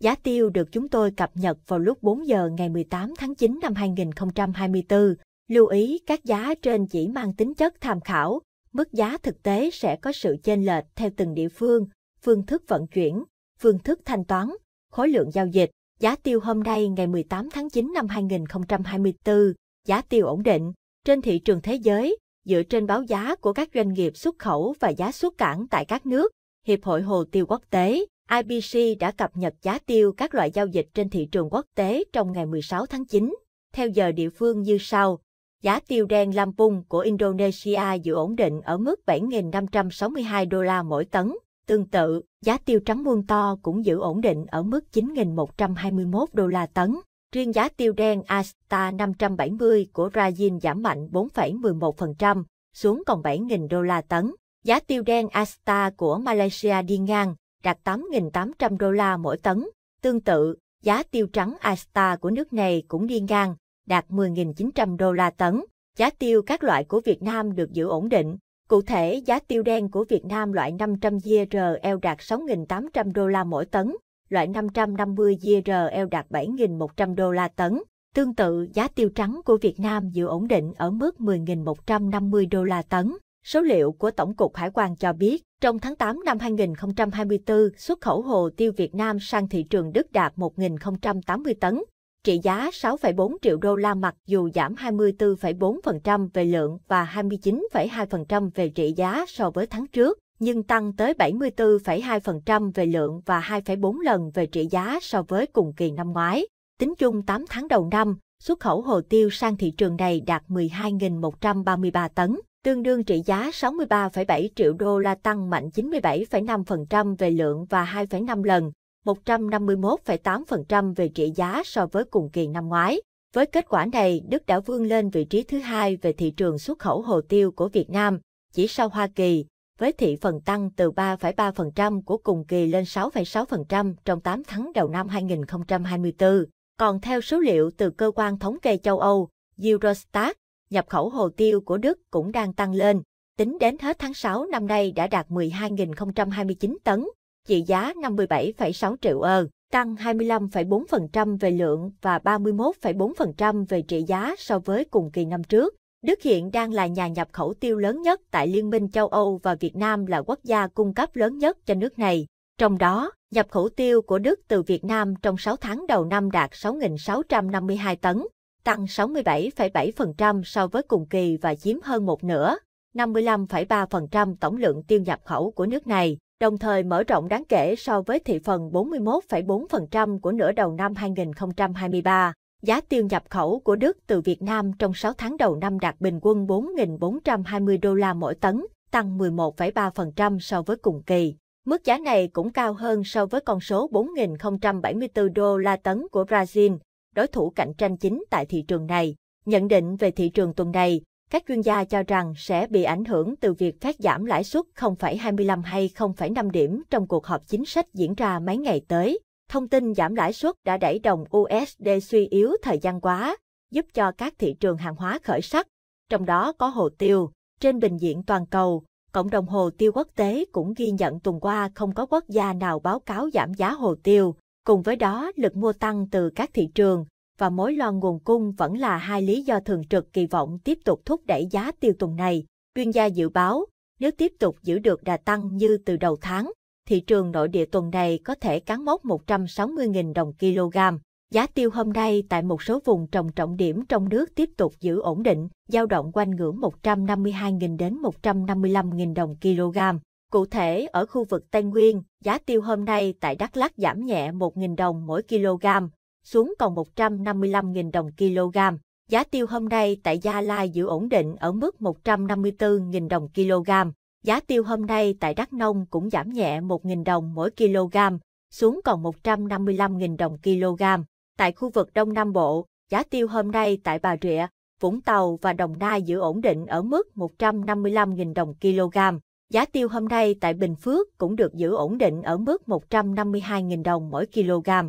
Giá tiêu được chúng tôi cập nhật vào lúc 4 giờ ngày 18 tháng 9 năm 2024. Lưu ý các giá trên chỉ mang tính chất tham khảo, mức giá thực tế sẽ có sự chênh lệch theo từng địa phương, phương thức vận chuyển, phương thức thanh toán, khối lượng giao dịch. Giá tiêu hôm nay ngày 18 tháng 9 năm 2024, giá tiêu ổn định trên thị trường thế giới dựa trên báo giá của các doanh nghiệp xuất khẩu và giá xuất cảng tại các nước, Hiệp hội Hồ tiêu Quốc tế IBC đã cập nhật giá tiêu các loại giao dịch trên thị trường quốc tế trong ngày 16 tháng 9, theo giờ địa phương như sau. Giá tiêu đen Lampung của Indonesia giữ ổn định ở mức 7.562 đô la mỗi tấn. Tương tự, giá tiêu trắng muôn to cũng giữ ổn định ở mức 9.121 đô la tấn. Riêng giá tiêu đen Asta 570 của Brazil giảm mạnh 4,11%, xuống còn 7.000 đô la tấn. Giá tiêu đen Asta của Malaysia đi ngang, đạt 8.800 đô la mỗi tấn. Tương tự, giá tiêu trắng Asta của nước này cũng đi ngang, đạt 10.900 đô la tấn. Giá tiêu các loại của Việt Nam được giữ ổn định. Cụ thể, giá tiêu đen của Việt Nam loại 500 GRL đạt 6.800 đô la mỗi tấn, loại 550 GRL đạt 7.100 đô la tấn. Tương tự, giá tiêu trắng của Việt Nam giữ ổn định ở mức 10.150 đô la tấn. Số liệu của Tổng cục Hải quan cho biết, trong tháng 8 năm 2024, xuất khẩu hồ tiêu Việt Nam sang thị trường Đức đạt 1.080 tấn, trị giá 6,4 triệu đô la mặc dù giảm 24,4% về lượng và 29,2% về trị giá so với tháng trước, nhưng tăng tới 74,2% về lượng và 2,4 lần về trị giá so với cùng kỳ năm ngoái. Tính chung 8 tháng đầu năm, xuất khẩu hồ tiêu sang thị trường này đạt 12.133 tấn tương đương trị giá 63,7 triệu đô la tăng mạnh 97,5% về lượng và 2,5 lần, 151,8% về trị giá so với cùng kỳ năm ngoái. Với kết quả này, Đức đã vươn lên vị trí thứ hai về thị trường xuất khẩu hồ tiêu của Việt Nam, chỉ sau Hoa Kỳ, với thị phần tăng từ 3,3% của cùng kỳ lên 6,6% trong 8 tháng đầu năm 2024. Còn theo số liệu từ cơ quan thống kê châu Âu, Eurostat, nhập khẩu hồ tiêu của Đức cũng đang tăng lên. Tính đến hết tháng 6 năm nay đã đạt 12.029 tấn, trị giá 57,6 triệu ơ, tăng 25,4% về lượng và 31,4% về trị giá so với cùng kỳ năm trước. Đức hiện đang là nhà nhập khẩu tiêu lớn nhất tại Liên minh châu Âu và Việt Nam là quốc gia cung cấp lớn nhất cho nước này. Trong đó, nhập khẩu tiêu của Đức từ Việt Nam trong 6 tháng đầu năm đạt 6.652 tấn, tăng 67,7% so với cùng kỳ và chiếm hơn một nửa, 55,3% tổng lượng tiêu nhập khẩu của nước này, đồng thời mở rộng đáng kể so với thị phần 41,4% của nửa đầu năm 2023. Giá tiêu nhập khẩu của Đức từ Việt Nam trong 6 tháng đầu năm đạt bình quân 4.420 đô la mỗi tấn, tăng 11,3% so với cùng kỳ. Mức giá này cũng cao hơn so với con số 4.074 đô la tấn của Brazil, đối thủ cạnh tranh chính tại thị trường này. Nhận định về thị trường tuần này, các chuyên gia cho rằng sẽ bị ảnh hưởng từ việc các giảm lãi suất 0,25 hay 0,5 điểm trong cuộc họp chính sách diễn ra mấy ngày tới. Thông tin giảm lãi suất đã đẩy đồng USD suy yếu thời gian quá, giúp cho các thị trường hàng hóa khởi sắc, trong đó có hồ tiêu. Trên bình diện toàn cầu, cộng đồng hồ tiêu quốc tế cũng ghi nhận tuần qua không có quốc gia nào báo cáo giảm giá hồ tiêu. Cùng với đó, lực mua tăng từ các thị trường và mối lo nguồn cung vẫn là hai lý do thường trực kỳ vọng tiếp tục thúc đẩy giá tiêu tuần này. Chuyên gia dự báo, nếu tiếp tục giữ được đà tăng như từ đầu tháng, thị trường nội địa tuần này có thể cán mốc 160.000 đồng kg. Giá tiêu hôm nay tại một số vùng trồng trọng điểm trong nước tiếp tục giữ ổn định, dao động quanh ngưỡng 152.000 đến 155.000 đồng kg. Cụ thể, ở khu vực Tây Nguyên, giá tiêu hôm nay tại Đắk Lắk giảm nhẹ 1.000 đồng mỗi kg, xuống còn 155.000 đồng kg. Giá tiêu hôm nay tại Gia Lai giữ ổn định ở mức 154.000 đồng kg. Giá tiêu hôm nay tại Đắk Nông cũng giảm nhẹ 1.000 đồng mỗi kg, xuống còn 155.000 đồng kg. Tại khu vực Đông Nam Bộ, giá tiêu hôm nay tại Bà Rịa, Vũng Tàu và Đồng Nai giữ ổn định ở mức 155.000 đồng kg. Giá tiêu hôm nay tại Bình Phước cũng được giữ ổn định ở mức 152.000 đồng mỗi kg.